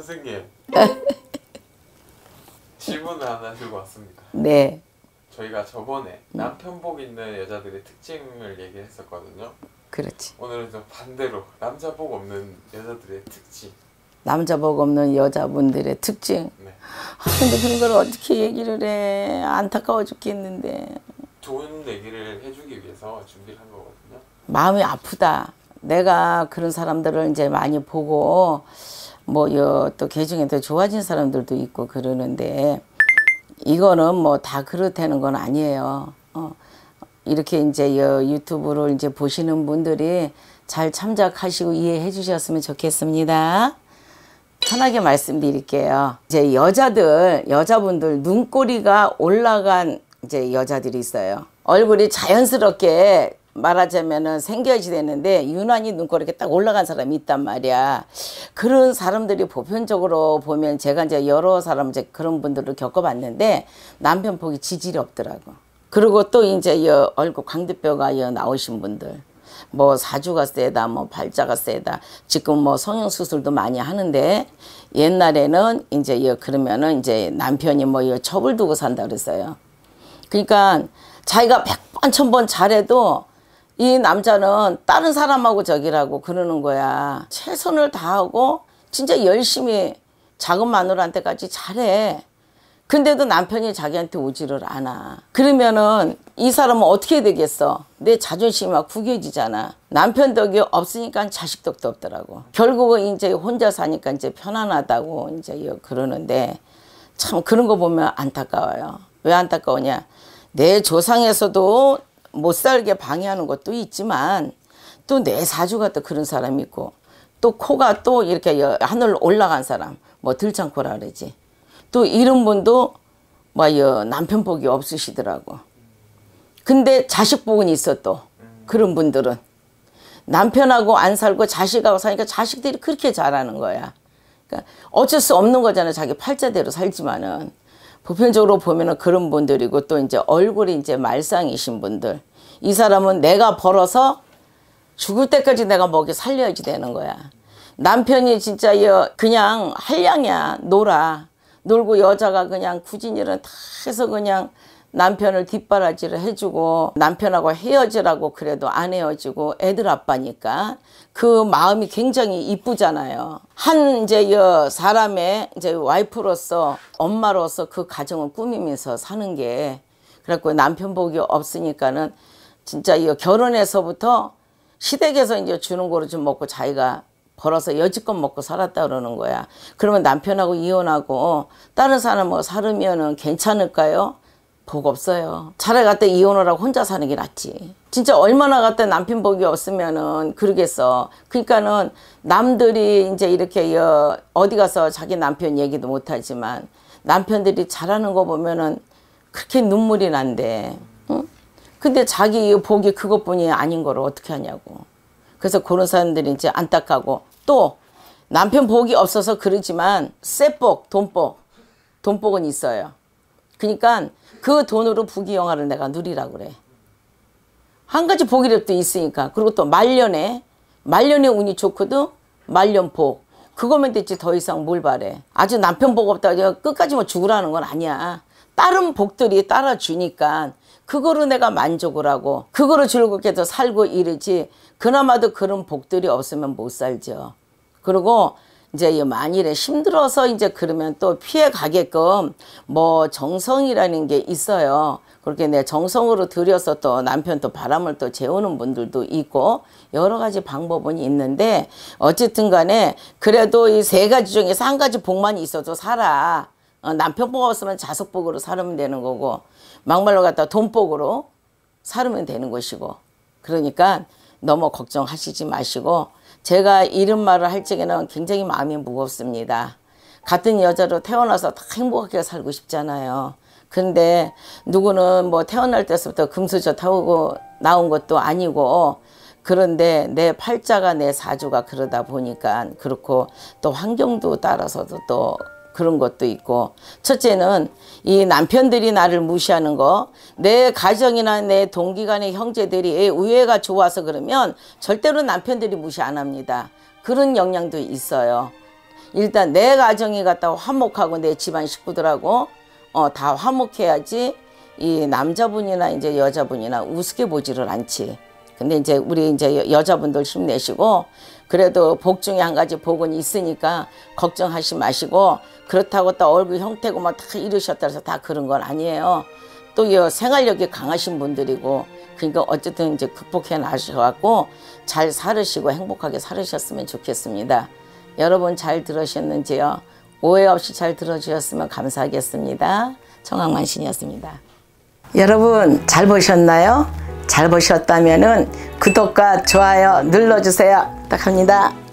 선생님 질문을 하나 들고 왔습니다. 네. 저희가 저번에 네. 남편복 있는 여자들의 특징을 얘기했었거든요. 그렇지. 오늘은 좀 반대로 남자복 없는 여자들의 특징. 남자복 없는 여자분들의 특징. 네. 아, 근데 그런 걸 어떻게 얘기를 해? 안타까워 죽겠는데. 좋은 얘기를 해주기 위해서 준비를 한 거거든요. 마음이 아프다. 내가 그런 사람들을 이제 많이 보고 뭐또 개중에 더 좋아진 사람들도 있고 그러는데 이거는 뭐 다 그렇다는 건 아니에요. 어. 이렇게 이제 유튜브를 이제 보시는 분들이 잘 참작하시고 이해해 주셨으면 좋겠습니다. 편하게 말씀드릴게요. 이제 여자들, 여자분들 눈꼬리가 올라간 이제 여자들이 있어요. 얼굴이 자연스럽게 말하자면은 생겨야지 되는데 유난히 눈꼬리 이렇게 딱 올라간 사람이 있단 말이야. 그런 사람들이 보편적으로 보면 제가 이제 여러 사람 이제 그런 분들을 겪어봤는데 남편 보기 지질이 없더라고. 그리고 또 이제 여 얼굴 광대뼈가 여 나오신 분들. 뭐 사주가 세다 뭐 발자가 세다 지금 뭐 성형수술도 많이 하는데 옛날에는 이제 여 그러면은 이제 남편이 뭐여 첩을 두고 산다 그랬어요 그러니까 자기가 백번 천 번 잘해도 이 남자는 다른 사람하고 저기라고 그러는 거야. 최선을 다하고 진짜 열심히 작은 마누라한테까지 잘해. 근데도 남편이 자기한테 오지를 않아. 그러면은 이 사람은 어떻게 되겠어? 내 자존심이 막 구겨지잖아. 남편 덕이 없으니까 자식 덕도 없더라고. 결국은 이제 혼자 사니까 이제 편안하다고 이제 그러는데 참 그런 거 보면 안타까워요. 왜 안타까우냐? 내 조상에서도 못 살게 방해하는 것도 있지만 또 내 사주가 또 그런 사람이 있고 또 코가 또 이렇게 하늘 올라간 사람 뭐 들창코라 그러지 또 이런 분도 뭐 여 남편 복이 없으시더라고 근데 자식 복은 있어 또 그런 분들은 남편하고 안 살고 자식하고 사니까 자식들이 그렇게 잘하는 거야 그러니까 어쩔 수 없는 거잖아 자기 팔자대로 살지만은 보편적으로 보면은 그런 분들이고 또 이제 얼굴이 이제 말상이신 분들 이 사람은 내가 벌어서 죽을 때까지 내가 먹여 살려야지 되는 거야 남편이 진짜 그냥 한량이야 놀아 놀고 여자가 그냥 구진이일다 해서 그냥 남편을 뒷바라지를 해주고 남편하고 헤어지라고 그래도 안 헤어지고 애들 아빠니까 그 마음이 굉장히 이쁘잖아요. 한 이제 여 사람의 이제 와이프로서 엄마로서 그 가정을 꾸미면서 사는 게 그래갖고 남편 복이 없으니까는 진짜 이 결혼해서부터 시댁에서 이제 주는 거로 좀 먹고 자기가 벌어서 여지껏 먹고 살았다 그러는 거야. 그러면 남편하고 이혼하고 다른 사람하고 살으면은 괜찮을까요? 복 없어요. 잘해 갔다 이혼을 하고 혼자 사는 게 낫지. 진짜 얼마나 갔다 남편 복이 없으면은 그러겠어. 그러니까는 남들이 이제 이렇게 여 어, 어디 가서 자기 남편 얘기도 못하지만 남편들이 잘하는 거 보면은 그렇게 눈물이 난대. 응? 근데 자기 복이 그것뿐이 아닌 거를 어떻게 하냐고. 그래서 그런 사람들이 이제 안타까고 또 남편 복이 없어서 그러지만 쇠복, 돈복, 돈복은 있어요. 그러니까 그 돈으로 부귀 영화를 내가 누리라 그래. 한 가지 보기력도 있으니까. 그리고 또 말년에 말년에 운이 좋거든. 말년복. 그거면 됐지 더 이상 뭘 바래. 아주 남편 복 없다. 끝까지 뭐 죽으라는 건 아니야. 다른 복들이 따라주니까 그거로 내가 만족을 하고 그거로 즐겁게 더 살고 이러지. 그나마도 그런 복들이 없으면 못 살죠. 그리고 이제 만일에 힘들어서 이제 그러면 또 피해 가게끔 뭐 정성이라는 게 있어요. 그렇게 내 정성으로 들여서 또 남편 또 바람을 또 재우는 분들도 있고 여러 가지 방법은 있는데 어쨌든 간에 그래도 이 세 가지 중에서 한 가지 복만 있어도 살아. 어, 남편 복 없으면 자석복으로 살면 되는 거고 막말로 갖다 돈복으로 살면 되는 것이고 그러니까 너무 걱정하시지 마시고 제가 이런 말을 할 적에는 굉장히 마음이 무겁습니다. 같은 여자로 태어나서 다 행복하게 살고 싶잖아요. 근데 누구는 뭐 태어날 때서부터 금수저 타고 나온 것도 아니고 그런데 내 팔자가 내 사주가 그러다 보니까 그렇고 또 환경도 따라서도 또 그런 것도 있고 첫째는 이 남편들이 나를 무시하는 거 내 가정이나 내 동기간의 형제들이 우애가 좋아서 그러면 절대로 남편들이 무시 안 합니다 그런 영향도 있어요 일단 내 가정이 갖다 화목하고 내 집안 식구들하고 어, 다 화목해야지 이 남자분이나 이제 여자분이나 우습게 보지를 않지 근데 이제 우리 이제 여자분들 힘내시고 그래도 복 중에 한 가지 복은 있으니까 걱정하지 마시고 그렇다고 또 얼굴 형태고막다 뭐 이러셨다 해서 다 그런 건 아니에요. 또 생활력이 강하신 분들이고 그러니까 어쨌든 이제 극복해 나셔갖고 잘 살으시고 행복하게 살으셨으면 좋겠습니다. 여러분 잘 들으셨는지요? 오해 없이 잘 들어주셨으면 감사하겠습니다. 청학만신이었습니다. 여러분 잘 보셨나요? 잘 보셨다면 구독과 좋아요 눌러주세요. 부탁합니다.